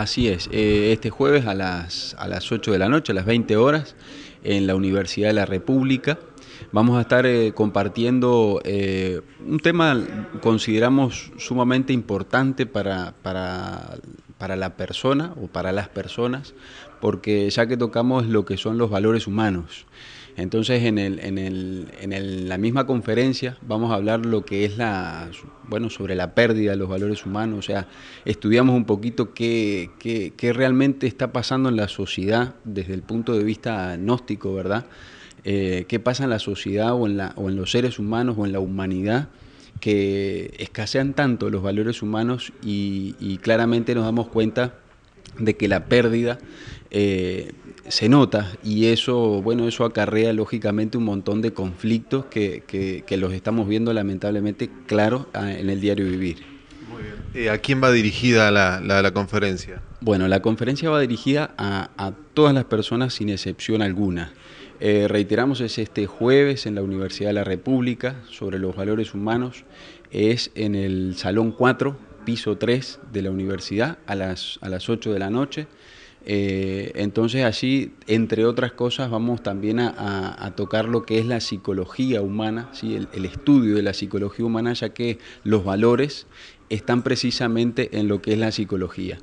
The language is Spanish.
Así es, eh, este jueves a las, a las 8 de la noche, a las 20 horas, en la Universidad de la República, vamos a estar eh, compartiendo eh, un tema que consideramos sumamente importante para, para, para, la persona o para las personas, porque ya que tocamos lo que son los valores humanos. Entonces, en, el, en, el, en el, la misma conferencia vamos a hablar lo que es la, bueno, sobre la pérdida de los valores humanos, o sea, estudiamos un poquito qué, realmente está pasando en la sociedad desde el punto de vista gnóstico, ¿verdad? Eh, qué pasa en la sociedad o en, la, o en los seres humanos o en la humanidad que escasean tanto los valores humanos y, y claramente nos damos cuenta de que la pérdida eh, se nota y eso, bueno, eso acarrea lógicamente un montón de conflictos que, los estamos viendo lamentablemente claro en el diario vivir. Eh, ¿A quién va dirigida la, conferencia? Bueno, la conferencia va dirigida a, todas las personas sin excepción alguna. Eh, reiteramos, es este jueves en la Universidad de la República sobre los valores humanos, es en el Salón 4, piso 3 de la universidad a las, a las 8 de la noche. Eh, entonces allí, entre otras cosas, vamos también a, tocar lo que es la psicología humana, ¿sí? el, el estudio de la psicología humana, ya que los valores están precisamente en lo que es la psicología.